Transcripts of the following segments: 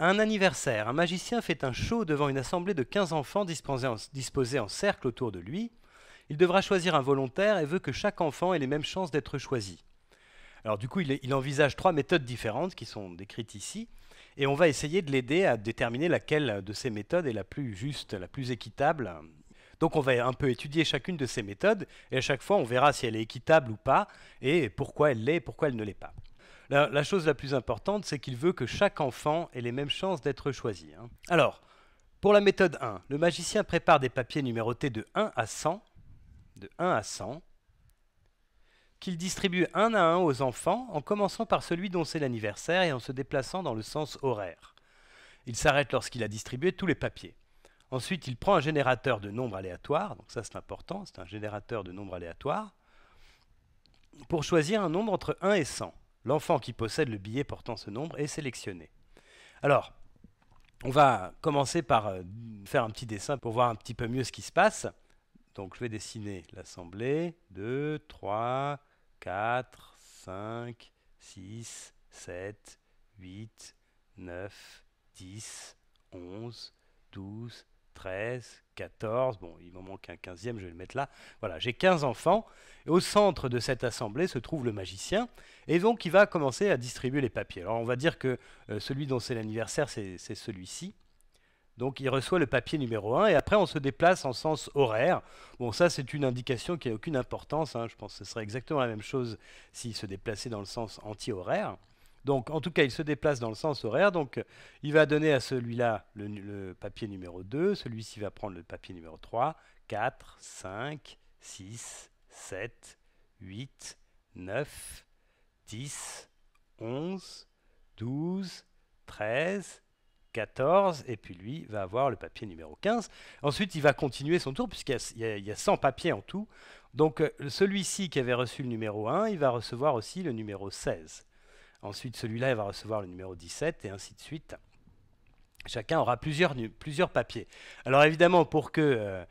un anniversaire, un magicien fait un show devant une assemblée de 15 enfants disposés en, cercle autour de lui. Il devra choisir un volontaire et veut que chaque enfant ait les mêmes chances d'être choisi. Alors du coup, il, il, envisage trois méthodes différentes qui sont décrites ici, et on va essayer de l'aider à déterminer laquelle de ces méthodes est la plus juste, la plus équitable. Donc on va un peu étudier chacune de ces méthodes, et à chaque fois on verra si elle est équitable ou pas, et pourquoi elle l'est, pourquoi elle ne l'est pas. La, chose la plus importante, c'est qu'il veut que chaque enfant ait les mêmes chances d'être choisi. Hein. Alors, pour la méthode 1, le magicien prépare des papiers numérotés de 1 à 100, de 1 à 100, qu'il distribue un à un aux enfants en commençant par celui dont c'est l'anniversaire et en se déplaçant dans le sens horaire. Il s'arrête lorsqu'il a distribué tous les papiers. Ensuite, il prend un générateur de nombres aléatoires, donc ça c'est important, c'est un générateur de nombres aléatoires, pour choisir un nombre entre 1 et 100. L'enfant qui possède le billet portant ce nombre est sélectionné. Alors, on va commencer par euh, faire un petit dessin pour voir un petit peu mieux ce qui se passe. Donc je vais dessiner l'assemblée. 2, 3, 4, 5, 6, 7, 8, 9, 10, 11, 12, 13, 14, bon, il m'en manque un 15e, je vais le mettre là. Voilà, j'ai 15 enfants. au centre de cette assemblée se trouve le magicien, et donc il va commencer à distribuer les papiers. Alors on va dire que euh, celui dont c'est l'anniversaire, c'est celui-ci. Donc il reçoit le papier numéro 1 et après on se déplace en sens horaire. Bon ça c'est une indication qui n'a aucune importance, hein. je pense que ce serait exactement la même chose s'il se déplaçait dans le sens anti-horaire. Donc, en tout cas, il se déplace dans le sens horaire. Donc, il va donner à celui-là le, papier numéro 2. Celui-ci va prendre le papier numéro 3, 4, 5, 6, 7, 8, 9, 10, 11, 12, 13, 14, et puis lui va avoir le papier numéro 15. Ensuite, il va continuer son tour, puisqu'il y, y, a 100 papiers en tout. Donc, euh, celui-ci qui avait reçu le numéro 1, il va recevoir aussi le numéro 16. Ensuite, celui-là va recevoir le numéro 17 et ainsi de suite. Chacun aura plusieurs, plusieurs papiers. Alors évidemment, pour que euh,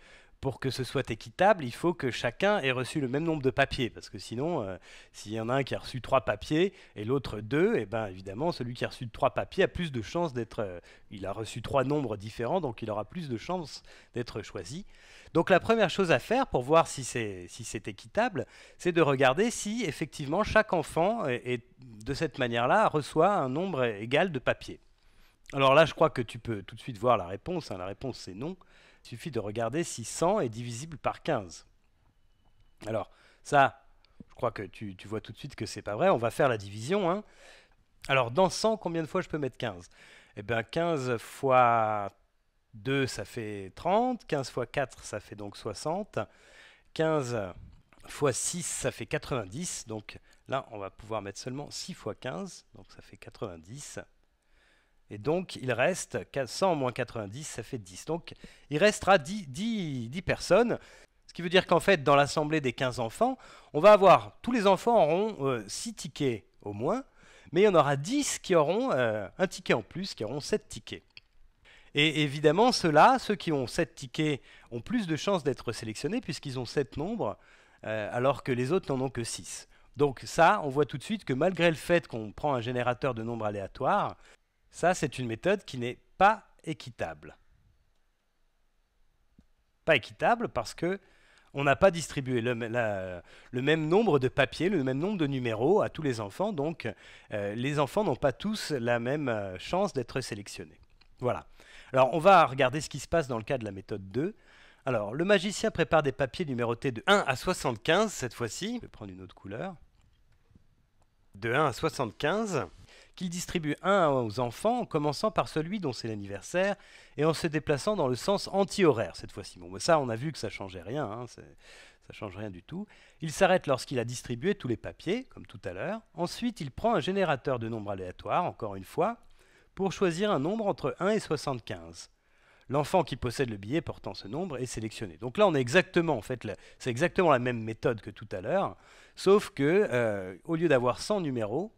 pour que ce soit équitable, il faut que chacun ait reçu le même nombre de papiers, parce que sinon, euh, s'il y en a un qui a reçu trois papiers et l'autre deux, et eh ben évidemment, celui qui a reçu trois papiers a plus de chances d'être, euh, il a reçu trois nombres différents, donc il aura plus de chances d'être choisi. Donc la première chose à faire pour voir si c'est si équitable, c'est de regarder si effectivement chaque enfant de cette manière-là reçoit un nombre égal de papiers. Alors là, je crois que tu peux tout de suite voir la réponse. Hein. La réponse c'est non. Il suffit de regarder si 100 est divisible par 15. Alors, ça, je crois que tu, vois tout de suite que c'est pas vrai. On va faire la division. Hein. Alors, dans 100, combien de fois je peux mettre 15 Eh bien, 15 fois 2, ça fait 30. 15 fois 4, ça fait donc 60. 15 fois 6, ça fait 90. Donc là, on va pouvoir mettre seulement 6 fois 15. Donc ça fait 90. Et donc, il reste 100 moins 90, ça fait 10. Donc, il restera 10, personnes. Ce qui veut dire qu'en fait, dans l'assemblée des 15 enfants, on va avoir, tous les enfants auront 6 euh, tickets au moins, mais il y en aura 10 qui auront euh, un ticket en plus, qui auront 7 tickets. Et évidemment, ceux-là, ceux qui ont 7 tickets, ont plus de chances d'être sélectionnés puisqu'ils ont 7 nombres, euh, alors que les autres n'en ont que 6. Donc ça, on voit tout de suite que malgré le fait qu'on prend un générateur de nombres aléatoires, ça, c'est une méthode qui n'est pas équitable. Pas équitable parce que on n'a pas distribué le, même nombre de papiers, le même nombre de numéros à tous les enfants, donc euh, les enfants n'ont pas tous la même euh, chance d'être sélectionnés. Voilà. Alors on va regarder ce qui se passe dans le cas de la méthode 2. Alors le magicien prépare des papiers numérotés de 1 à 75 cette fois-ci. Je vais prendre une autre couleur. De 1 à 75 qu'il distribue un aux enfants en commençant par celui dont c'est l'anniversaire et en se déplaçant dans le sens anti-horaire cette fois-ci. Bon, ça, on a vu que ça changeait rien, ça hein, ça change rien du tout. Il s'arrête lorsqu'il a distribué tous les papiers, comme tout à l'heure. Ensuite, il prend un générateur de nombres aléatoires, encore une fois, pour choisir un nombre entre 1 et 75. L'enfant qui possède le billet portant ce nombre est sélectionné. Donc là, on est exactement, en fait, c'est exactement la même méthode que tout à l'heure, sauf que euh, au lieu d'avoir 100 numéros,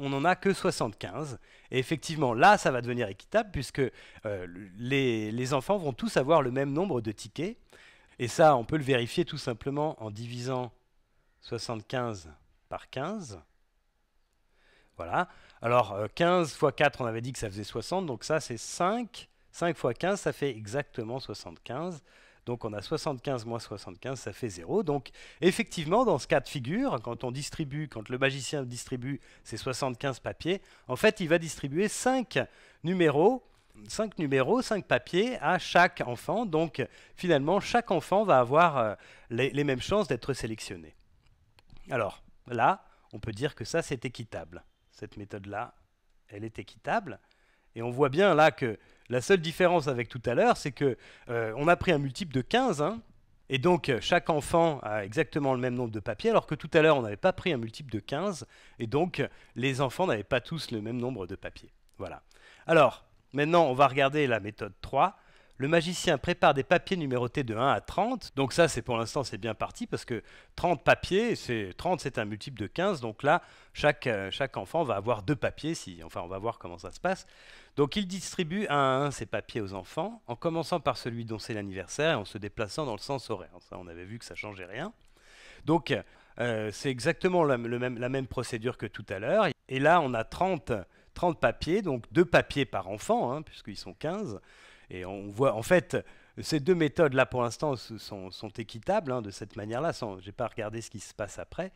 on n'en a que 75. Et effectivement, là, ça va devenir équitable puisque euh, les, enfants vont tous avoir le même nombre de tickets. Et ça, on peut le vérifier tout simplement en divisant 75 par 15. Voilà. Alors, 15 euh, fois 4, on avait dit que ça faisait 60, donc ça, c'est 5. 5 fois 15, ça fait exactement 75. Donc on a 75 moins 75, ça fait 0. Donc effectivement, dans ce cas de figure, quand on distribue, quand le magicien distribue ses 75 papiers, en fait, il va distribuer 5 numéros, 5 numéros, papiers à chaque enfant. Donc finalement, chaque enfant va avoir euh, les mêmes chances d'être sélectionné. Alors là, on peut dire que ça, c'est équitable. Cette méthode-là, elle est équitable. Et on voit bien là que la seule différence avec tout à l'heure, c'est que euh, on a pris un multiple de 15. Hein, et donc, euh, chaque enfant a exactement le même nombre de papiers, alors que tout à l'heure, on n'avait pas pris un multiple de 15, et donc les enfants n'avaient pas tous le même nombre de papiers. Voilà. Alors, maintenant, on va regarder la méthode 3. Le magicien prépare des papiers numérotés de 1 à 30. Donc ça, c'est pour l'instant, c'est bien parti parce que 30 papiers, c'est 30, c'est un multiple de 15. Donc là, chaque, euh, chaque enfant va avoir deux papiers. Si, enfin, on va voir comment ça se passe. Donc il distribue un à un ses papiers aux enfants en commençant par celui dont c'est l'anniversaire et en se déplaçant dans le sens horaire. on avait vu que ça changeait rien. Donc euh, c'est exactement la, même, procédure que tout à l'heure. Et là, on a 30, 30 papiers, donc deux papiers par enfant, hein, puisqu'ils sont 15. Et on voit, en fait, ces deux méthodes-là, pour l'instant, sont, équitables hein, de cette manière-là. Je n'ai pas regardé ce qui se passe après,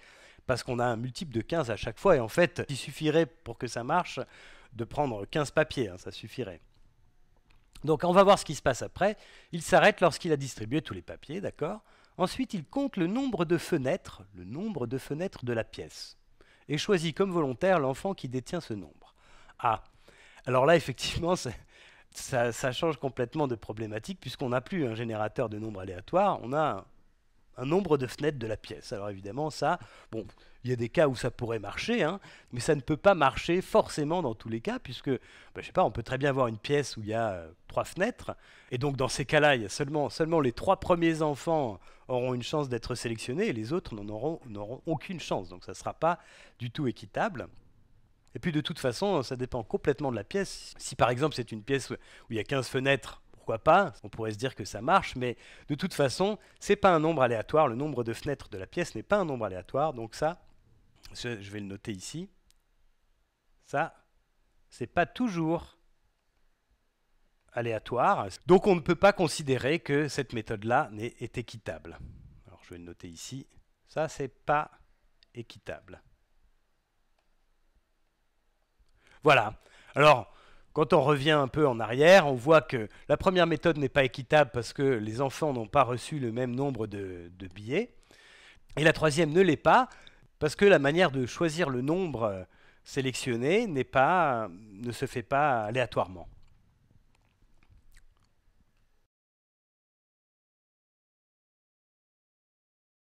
parce qu'on a un multiple de 15 à chaque fois. Et en fait, il suffirait, pour que ça marche, de prendre 15 papiers. Hein, ça suffirait. Donc on va voir ce qui se passe après. Il s'arrête lorsqu'il a distribué tous les papiers, d'accord Ensuite, il compte le nombre de fenêtres, le nombre de fenêtres de la pièce, et choisit comme volontaire l'enfant qui détient ce nombre. Ah, alors là, effectivement, c'est ça, change complètement de problématique puisqu'on n'a plus un générateur de nombres aléatoires, on a un, nombre de fenêtres de la pièce. Alors évidemment, ça, bon, il y a des cas où ça pourrait marcher, hein, mais ça ne peut pas marcher forcément dans tous les cas puisque, bah, je sais pas, on peut très bien avoir une pièce où il y a euh, trois fenêtres et donc dans ces cas-là, seulement, seulement les trois premiers enfants auront une chance d'être sélectionnés et les autres n'en auront, n'auront aucune chance. Donc ça ne sera pas du tout équitable. Et puis de toute façon, ça dépend complètement de la pièce. Si par exemple c'est une pièce où il y a 15 fenêtres, pourquoi pas On pourrait se dire que ça marche, mais de toute façon, ce c'est pas un nombre aléatoire. Le nombre de fenêtres de la pièce n'est pas un nombre aléatoire. Donc ça, je vais le noter ici. Ça, c'est pas toujours aléatoire. Donc on ne peut pas considérer que cette méthode-là est équitable. Alors je vais le noter ici. Ça, c'est pas équitable. Voilà. Alors, quand on revient un peu en arrière, on voit que la première méthode n'est pas équitable parce que les enfants n'ont pas reçu le même nombre de, billets. Et la troisième ne l'est pas parce que la manière de choisir le nombre euh, sélectionné pas, ne se fait pas aléatoirement.